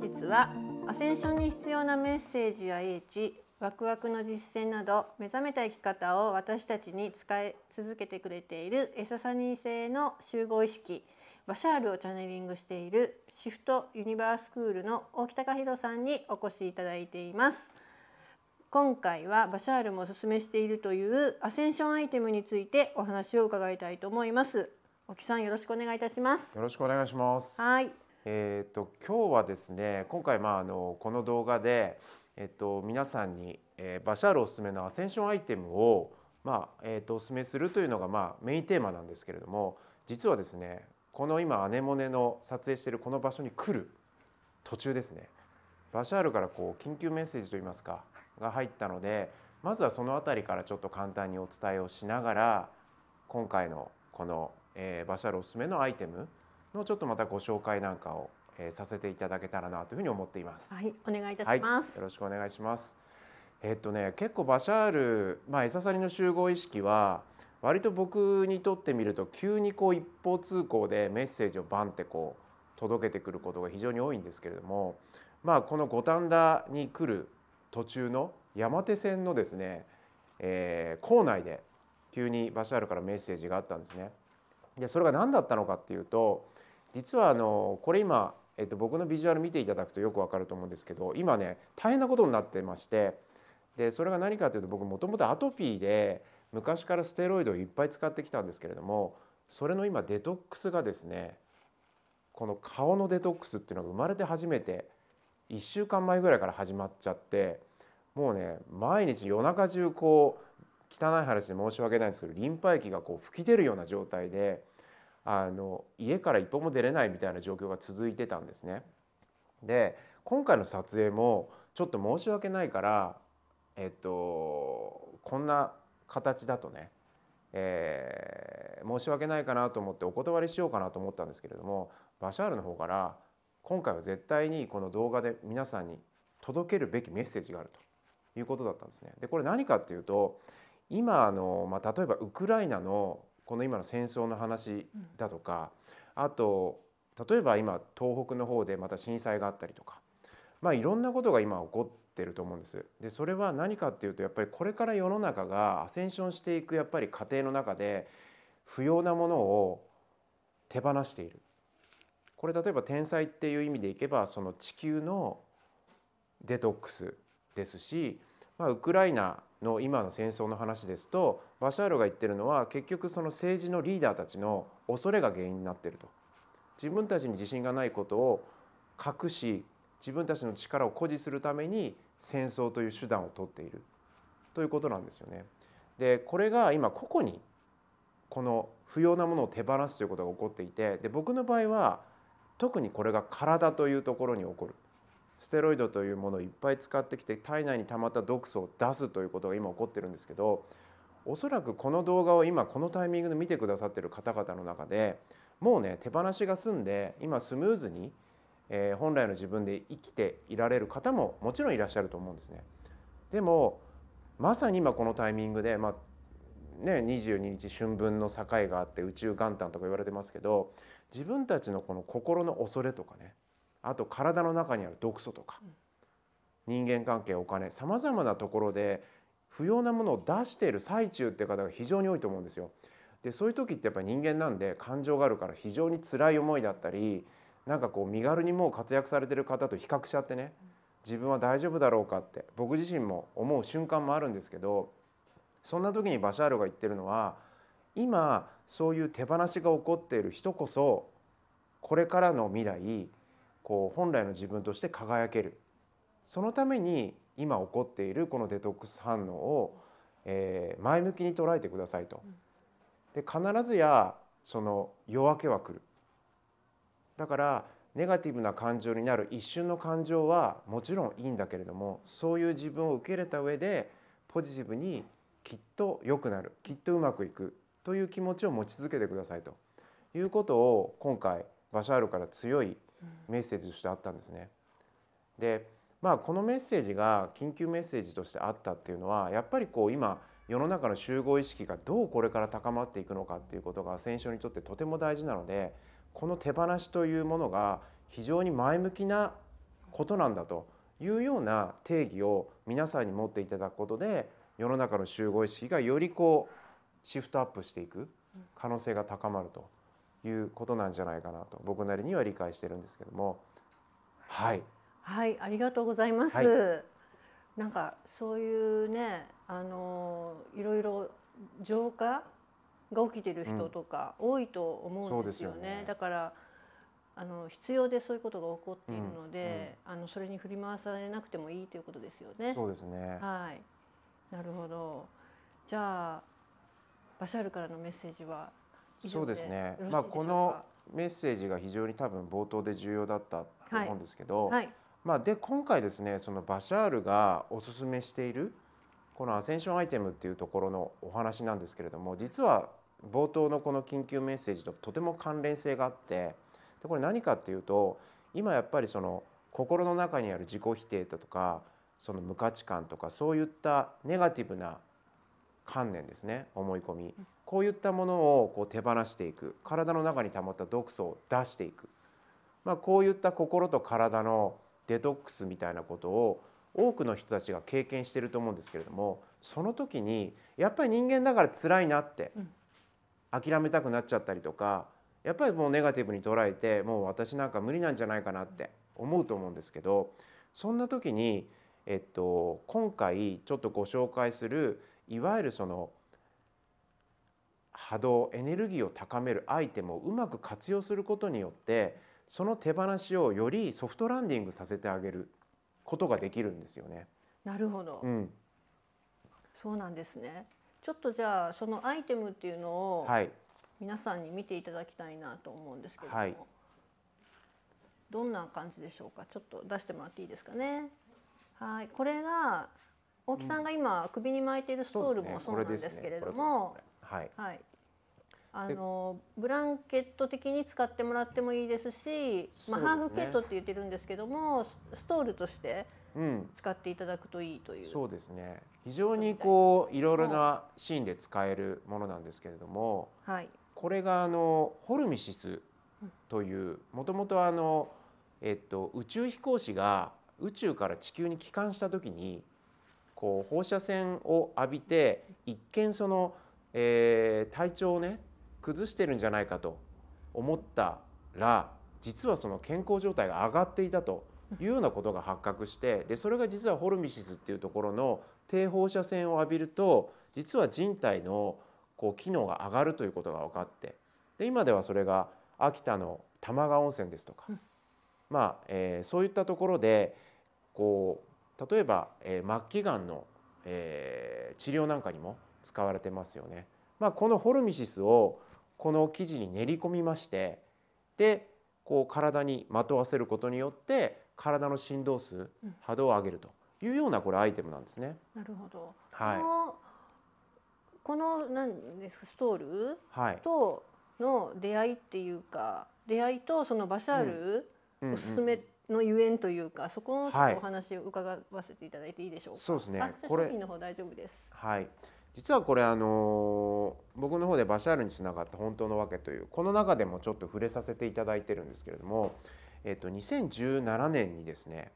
本日はアセンションに必要なメッセージや英知ワクワクの実践など目覚めた生き方を私たちに使い続けてくれているエササニー製の集合意識バシャールをチャネリングしているシフトユニバースクールの大木隆弘さんにお越しいただいています今回はバシャールもおすすめしているというアセンションアイテムについてお話を伺いたいと思います沖さんよろしくお願いいたしますよろしくお願いしますはいえーと、今日はですね今回、まあ、あのこの動画で、えーと、皆さんに、えー、バシャールおすすめのアセンションアイテムを、まあえーと、とおすすめするというのが、まあ、メインテーマなんですけれども実はですねこの今アネモネの撮影しているこの場所に来る途中ですねバシャールからこう緊急メッセージといいますかが入ったのでまずはその辺りからちょっと簡単にお伝えをしながら今回のこの、えー、バシャールおすすめのアイテムのちょっとまたご紹介なんかを、えー、させていただけたらなというふうに思っています。はい、お願いいたします、はい、よろしくお願いします。えっとね、結構バシャール、まあ、エササリの集合意識は割と僕にとってみると急にこう一方通行でメッセージをバンってこう届けてくることが非常に多いんですけれども、まあ、この五反田に来る途中の山手線のですね、えー、構内で急にバシャールからメッセージがあったんですね。でそれが何だったのかっていうと実はあのこれ今、えっと、僕のビジュアル見ていただくとよくわかると思うんですけど今ね大変なことになってましてでそれが何かというと僕もともとアトピーで昔からステロイドをいっぱい使ってきたんですけれどもそれの今デトックスがですねこの顔のデトックスっていうのが生まれて初めて1週間前ぐらいから始まっちゃってもうね毎日夜中中こう汚い話で申し訳ないんですけどリンパ液がこう吹き出るような状態で。あの家から一歩も出れないみたいな状況が続いてたんですね。で今回の撮影もちょっと申し訳ないからえっとこんな形だとね、えー、申し訳ないかなと思ってお断りしようかなと思ったんですけれどもバシャールの方から今回は絶対にこの動画で皆さんに届けるべきメッセージがあるということだったんですね。でこれ何かっていうと今あの、まあ、例えばウクライナのこの今の戦争の話だとか、あと例えば今東北の方でまた震災があったりとか、まあ、いろんなことが今起こってると思うんです。でそれは何かっていうとやっぱりこれから世の中がアセンションしていくやっぱり家庭の中で不要なものを手放している。これ例えば天才っていう意味でいけばその地球のデトックスですし、まあ、ウクライナの今の戦争の話ですとバシャールが言ってるのは結局その政治のリーダーたちの恐れが原因になってると自分たちに自信がないことを隠し自分たちの力を誇示するために戦争という手段を取っているということなんですよね。でこれが今個々にこの不要なものを手放すということが起こっていてで僕の場合は特にこれが体というところに起こる。ステロイドというものをいっぱい使ってきて体内に溜まった毒素を出すということが今起こってるんですけどおそらくこの動画を今このタイミングで見てくださってる方々の中でもうね手放しが済んで今スムーズに、え本来の自分で生きていられる方ももちろんいらっしゃると思うんですね。でもまさに今このタイミングで、まあね、22日春分の境があって宇宙元旦とか言われてますけど自分たちのこの心の恐れとかねあと体の中にある毒素とか、人間関係お金さまざまなところで不要なものを出している最中って方が非常に多いと思うんですよ。でそういう時ってやっぱ人間なんで感情があるから非常に辛い思いだったりなんかこう身軽にもう活躍されてる方と比較しちゃってね自分は大丈夫だろうかって僕自身も思う瞬間もあるんですけどそんな時にバシャールが言ってるのは今そういう手放しが起こっている人こそこれからの未来こう本来の自分として輝けるそのために今起こっているこのデトックス反応を、えー、前向きに捉えてくださいと。で必ずやその夜明けは来る。だからネガティブな感情になる一瞬の感情はもちろんいいんだけれどもそういう自分を受け入れた上でポジティブにきっと良くなるきっとうまくいくという気持ちを持ち続けてくださいということを今回バシャールから強いメッセージとしてあったんですね。でまあこのメッセージが緊急メッセージとしてあったっていうのはやっぱりこう今世の中の集合意識がどうこれから高まっていくのかっていうことが戦勝にとってとても大事なのでこの手放しというものが非常に前向きなことなんだというような定義を皆さんに持っていただくことで世の中の集合意識がよりこうシフトアップしていく可能性が高まると。いうことなんじゃないかなと僕なりには理解してるんですけどもはいはいありがとうございます、はい、なんかそういうねあのいろいろ浄化が起きてる人とか多いと思うんですよねうんよね、だからあの必要でそういうことが起こっているので、うんうん、あのそれに振り回されなくてもいいということですよね。そうですねはいなるほどじゃあバシャールからのメッセージはそうですね、まあ、このメッセージが非常に多分冒頭で重要だったと思うんですけど、はいはい、まあ、で今回ですねそのバシャールがおすすめしているこのアセンションアイテムっていうところのお話なんですけれども実は冒頭のこの緊急メッセージととても関連性があってでこれ何かっていうと今やっぱりその心の中にある自己否定だとかその無価値観とかそういったネガティブな観念ですね思い込みこういったものをこう手放していく体の中に溜まった毒素を出していく、まあ、こういった心と体のデトックスみたいなことを多くの人たちが経験してると思うんですけれどもその時にやっぱり人間だから辛いなって、諦めたくなっちゃったりとかやっぱりもうネガティブに捉えてもう私なんか無理なんじゃないかなって思うと思うんですけどそんな時に、えっと、今回ちょっとご紹介するいわゆるその波動エネルギーを高めるアイテムをうまく活用することによってその手放しをよりソフトランディングさせてあげることができるんですよね。なるほど、うん、そうなんですねちょっとじゃあそのアイテムっていうのを、はい、皆さんに見ていただきたいなと思うんですけども、はい、どんな感じでしょうかちょっと出してもらっていいですかね。はいこれが大木さんが今首に巻いているストールもそうなんですけれども、ねね、はい、はい、あのブランケット的に使ってもらってもいいですし、まあ、ハーフケットって言ってるんですけどもストールとして使っていただくといいという、うん、そうですね非常にこういろいろなシーンで使えるものなんですけれども、はい、これがあのホルミシスというもともとあの、えっと、宇宙飛行士が宇宙から地球に帰還した時にこう放射線を浴びて一見その、えー、体調をね崩してるんじゃないかと思ったら実はその健康状態が上がっていたというようなことが発覚してでそれが実はホルミシスっていうところの低放射線を浴びると実は人体のこう機能が上がるということが分かってで今ではそれが秋田の玉川温泉ですとか、まあえー、そういったところでこう例えば、えー、末期がんの、えー、治療なんかにも使われてますよね。まあ、このホルミシスをこの生地に練り込みましてでこう体にまとわせることによって体の振動数波動を上げるというようなこれアイテムなんですね。なるほど、はい、この何ですかストール、はい、との出会いっていうか出会いとそのバシャール、おすすめうんうんのゆえんというかそこのお話を伺わせていただいていいでしょうか。はい、そうですね。これの方大丈夫です。はい。実はこれあの僕の方でバシャールにつながった本当のわけというこの中でもちょっと触れさせていただいてるんですけれども、えっと2017年にですね、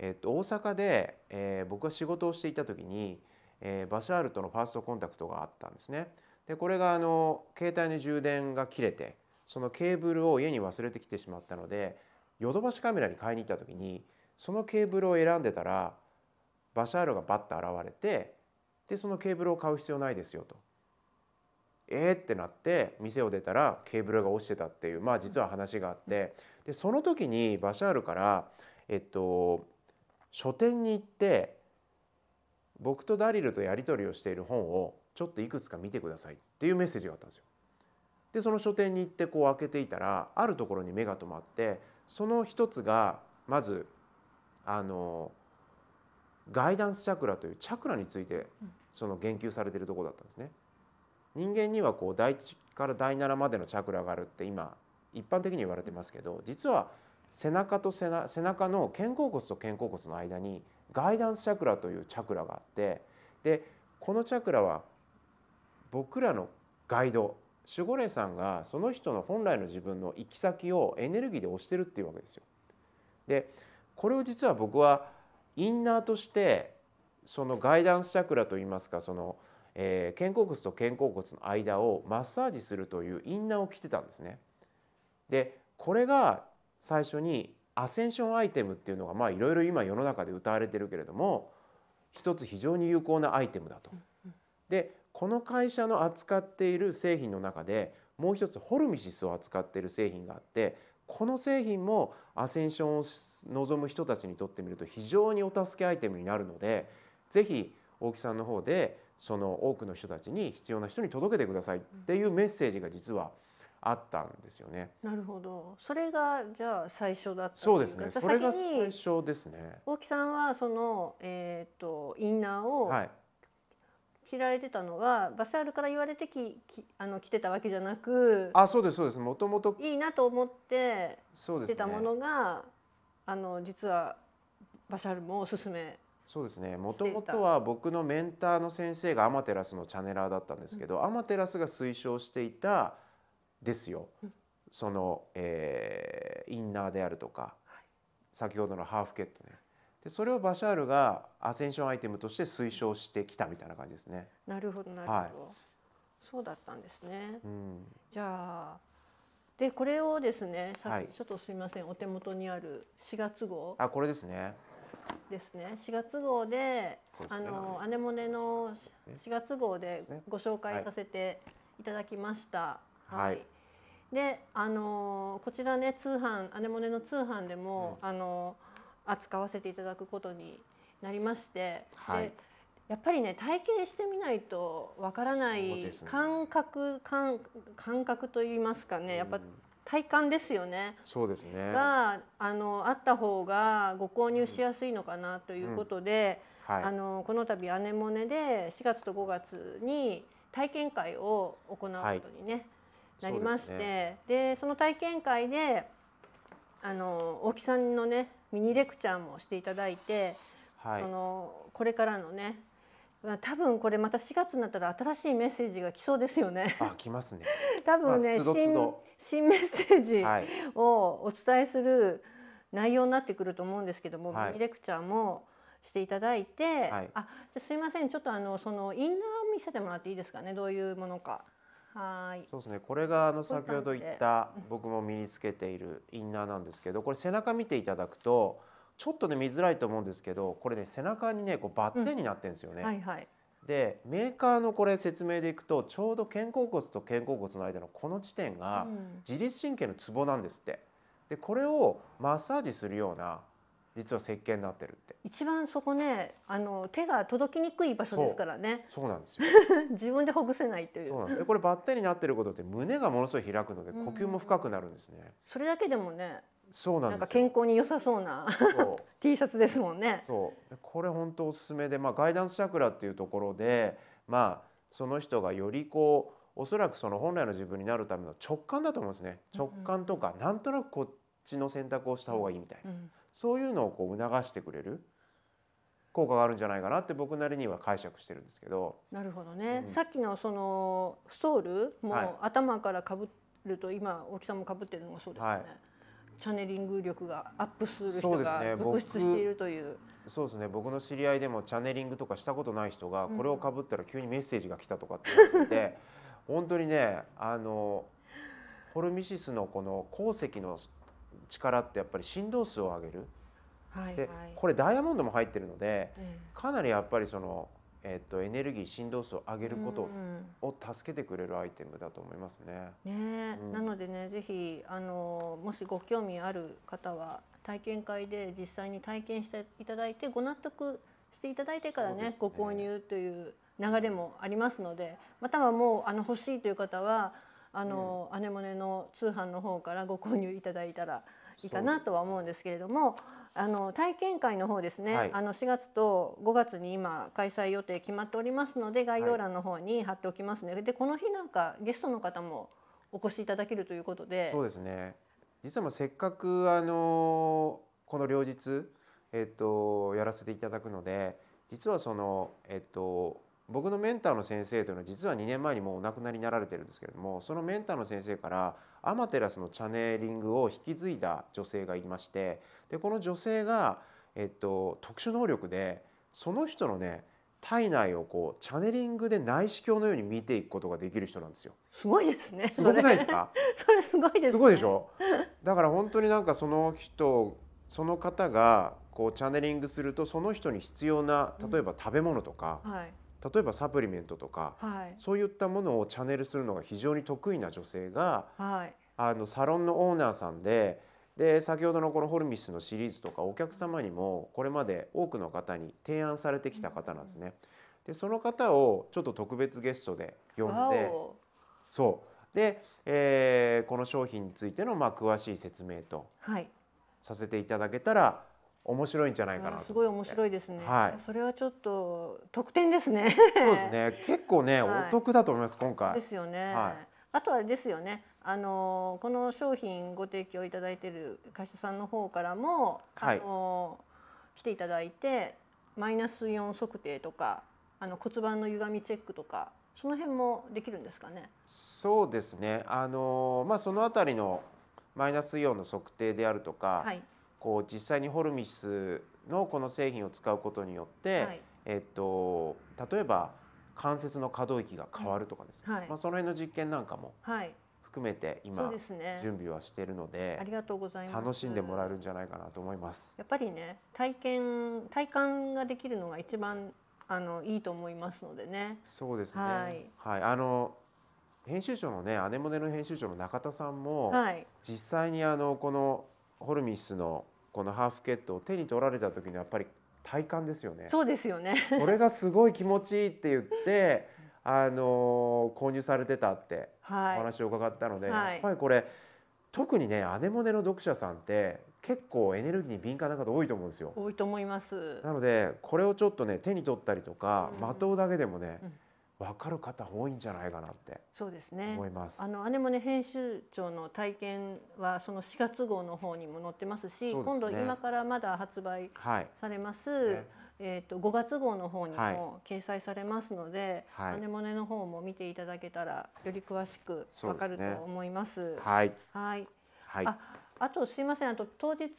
えっと大阪で、えー、僕が仕事をしていた時に、えー、バシャールとのファーストコンタクトがあったんですね。でこれがあの携帯の充電が切れてそのケーブルを家に忘れてきてしまったので。ヨドバシカメラに買いに行った時にそのケーブルを選んでたらバシャールがバッと現れてでそのケーブルを買う必要ないですよと。えーってなって店を出たらケーブルが落ちてたっていうまあ実は話があってでその時にバシャールからえっと書店に行って僕とダリルとやり取りをしている本をちょっといくつか見てくださいっていうメッセージがあったんですよ。でその書店に行ってこう開けていたらあるところに目が留まってその一つがまずあのガイダンスチャクラというチャクラについてその言及されているところだったんですね。人間にはこう第一から第七までのチャクラがあるって今一般的に言われてますけど実は背中と背中背中の肩甲骨と肩甲骨の間にガイダンスチャクラというチャクラがあってでこのチャクラは僕らのガイド守護霊さんがその人の本来の自分の行き先をエネルギーで押してるっていうわけですよ。でこれを実は僕はインナーとしてそのガイダンスチャクラといいますかその、えー、肩甲骨と肩甲骨の間をマッサージするというインナーを着てたんですね。でこれが最初にアセンションアイテムっていうのがまあいろいろ今世の中で歌われてるけれども一つ非常に有効なアイテムだと。でこの会社の扱っている製品の中でもう一つホルミシスを扱っている製品があってこの製品もアセンションを望む人たちにとってみると非常にお助けアイテムになるのでぜひ大木さんの方でその多くの人たちに必要な人に届けてくださいっていうメッセージが実はあったんですよね。なるほど。それがじゃあ最初だったそうですね。それが最初ですね。大木さんはそのえっ、ー、とインナーを切られてたのはバシャールから言われてききあの来てたわけじゃなくあそうですそうですもともといいなと思って着てたものが、ね、あの実はバシャールもおすすめそうですねもともとは僕のメンターの先生がアマテラスのチャネラーだったんですけど、うん、アマテラスが推奨していたですよ、うん、その、えー、インナーであるとか、はい、先ほどのハーフケットねでそれをバシャールがアセンションアイテムとして推奨してきたみたいな感じですね。なるほどなるほど、はい、そうだったんですね。うん、じゃあでこれをですねさ、はい、ちょっとすみませんお手元にある4月号あこれですねですね4月号で、ね、あのアネモネの4月号でご紹介させていただきました。はい、はいであのこちらね通販アネモネの通販でも、うん、あの扱わせていただくことになりまして、はい、でやっぱりね体験してみないとわからない感覚、ね、感感覚といいますかねやっぱ体感ですよね。そうですねがあのあった方がご購入しやすいのかなということで、うんうんはい、あのこの度アネモネで4月と5月に体験会を行うことにね、はい、なりましてそで、ね、その体験会であの大木さんのねミニレクチャーもしていただいて、はい、そのこれからのね多分これまた4月になったら新しいメッセージが来そうですよね。あ来ますね。多分ね、まあ、新新メッセージをお伝えする内容になってくると思うんですけども、はい、ミニレクチャーもしていただいて、はい、あじゃすいませんちょっとあのそのインナー見せてもらっていいですかねどういうものか。はいそうですねこれがあの先ほど言った僕も身につけているインナーなんですけどこれ背中見ていただくとちょっとね見づらいと思うんですけどこれね背中にねこうバッテンになってんですよね。うんはいはい、でメーカーのこれ説明でいくとちょうど肩甲骨と肩甲骨の間のこの地点が自律神経のツボなんですって。でこれをマッサージするような実は石鹸になってるって一番そこねあの手が届きにくい場所ですからねそうなんですよ 自分でほぐせないというそうなんですこれバッテンになってることって胸がものすごい開くので呼吸も深くなるんですね、それだけでもねそうなんですか健康に良さそうなう T シャツですもんねそうこれ本当おすすめで、まあ、ガイダンスチャクラっていうところで、まあ、その人がよりこうおそらくその本来の自分になるための直感だと思うんですね直感とか、うなんとなくこっちの選択をした方がいいみたいな、うんそういうのをこう促してくれる効果があるんじゃないかなって僕なりには解釈してるんですけど。なるほどね、うん、さっきのそのソウルも、は頭からかぶると今大木さんもかぶってるのがそうですね。はいチャネリング力がアップする人が続出しているという。そうですね僕の知り合いでもチャネリングとかしたことない人がこれをかぶったら急にメッセージが来たとかって言って、うん、本当にねあのホルミシスのこの鉱石の力ってやっぱり振動数を上げる、はいはい、でこれダイヤモンドも入ってるので、かなりやっぱりその、えっと、エネルギー振動数を上げることを助けてくれるアイテムだと思いますね。うん、ね、うん、なのでねぜひあのもしご興味ある方は体験会で実際に体験していただいてご納得していただいてからね、ね、ご購入という流れもありますのでまたはもうあの欲しいという方はあの、アネモネの通販の方からご購入いただいたらいいかなとは思うんですけれども、あの体験会の方ですね、はい、あの4月と5月に今開催予定決まっておりますので概要欄の方に貼っておきますの、ね、で、はい、でこの日なんかゲストの方もお越しいただけるということでそうですね実はせっかくあのこの両日、えっと、やらせていただくので実はその、えっと、僕のメンターの先生というのは実は2年前にもうお亡くなりになられてるんですけれどもそのメンターの先生からアマテラスのチャネリングを引き継いだ女性がいましてでこの女性が、えっと、特殊能力でその人のね体内をこうチャネリングで内視鏡のように見ていくことができる人なんですよ。すごいですね。すごくないですか？それすごいです、ね、すごいでしょ。だから本当になんかその人その方がこうチャネリングするとその人に必要な例えば食べ物とか、うんはい例えばサプリメントとか、はい、そういったものをチャネルするのが非常に得意な女性が、はい、あのサロンのオーナーさんでで先ほどのこのホルミスのシリーズとかお客様にもこれまで多くの方に提案されてきた方なんですね。でその方をちょっと特別ゲストで呼んでそうで、えー、この商品についてのまあ詳しい説明とさせていただけたら、面白いんじゃないかなすごい面白いですね、はい、それはちょっと特典ですねそうですね 結構ね、はい、お得だと思います今回ですよね、はい、あとはですよねあのこの商品ご提供いただいている会社さんの方からも、あの来ていただいてマイナスイオン測定とかあの骨盤の歪みチェックとかその辺もできるんですかね。そうですね。あのまあそのあたりのマイナスイオンの測定であるとか、はい、こう実際にホルミスのこの製品を使うことによって、はい、えっと、例えば関節の可動域が変わるとかですね、はい、まあ、その辺の実験なんかも含めて今、ね、準備はしているのでありがとうございます楽しんでもらえるんじゃないかなと思います。やっぱりね体験体感ができるのが一番あのいいと思いますのでね。そうですね。はい、はい、あの編集長のね姉モネの編集長の中田さんも、はい、実際にあのこのホルミスのこのハーフケットを手に取られた時のやっぱり体感ですよね。そうですよねそれがすごい気持ちいいって言って あの購入されてたってお話を伺ったので、はい、やっぱりこれ特にねアネモネの読者さんって結構エネルギーに敏感な方多いと思うんですよ。多いと思います。なのでこれをちょっとね手に取ったりとか、うだけでもね、うん分かる方多いんじゃないかなってそうですね思いますあの姉もね編集長の体験はその4月号の方にも載ってますし、ね、今度今からまだ発売されます、はいね、えーと、と5月号の方にも掲載されますので、はい、姉もねの方も見ていただけたらより詳しく分かると思います。すね、はい、はいはいああとすいませんあと当日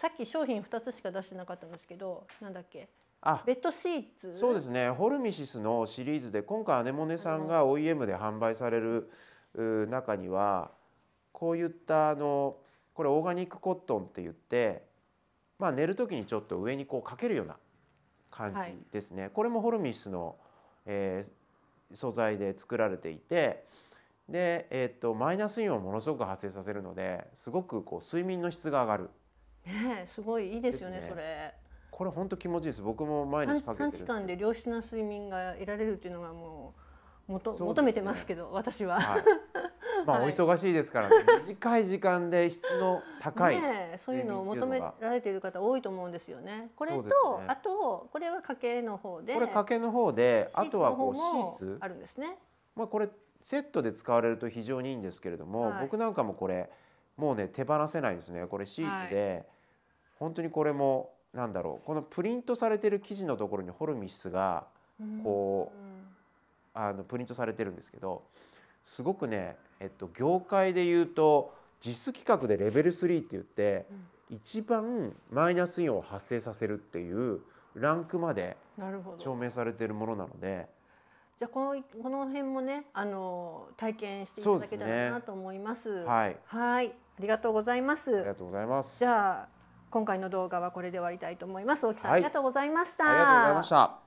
さっき商品2つしか出してなかったんですけどなんだっけあベッドシーツそうですねホルミシスのシリーズで今回アネモネさんが OEM で販売される中にはこういったあのこれオーガニックコットンって言って、まあ、寝る時にちょっと上にこうかけるような感じですね。はい、これもホルミシスの、えー、素材で作られていてで、えーと、マイナスイオンをものすごく発生させるのですごくこう睡眠の質が上がる。ね、すごいいいですよね、ね、それ。これ本当気持ちいいです僕も毎日短時間で良質な睡眠が得られるっていうのがもうもと、ね、求めてますけど私は、はい、まあ、お忙しいですからね、短い時間で質の高いね、そういうのを求められている方多いと思うんですよね。これと、ね、あとこれは家計の方でこれ家計の方であとはこうシーツあるんですね。まあこれセットで使われると非常にいいんですけれども、はい、僕なんかもこれもうね手放せないですねこれシーツで、はい、本当にこれもなんだろうこのプリントされてる記事のところにホルミスがこう、うん、あのプリントされてるんですけどすごくね、えっと、業界でいうと実規格でレベル3って言って、うん、一番マイナスイオンを発生させるっていうランクまで証明されてるものなので。じゃあこのこの辺もねあの体験していただけたらなと思います。すね、はい。はい。ありがとうございます。ありがとうございます。じゃあ今回の動画はこれで終わりたいと思います。大木さん、はい、ありがとうございました。ありがとうございました。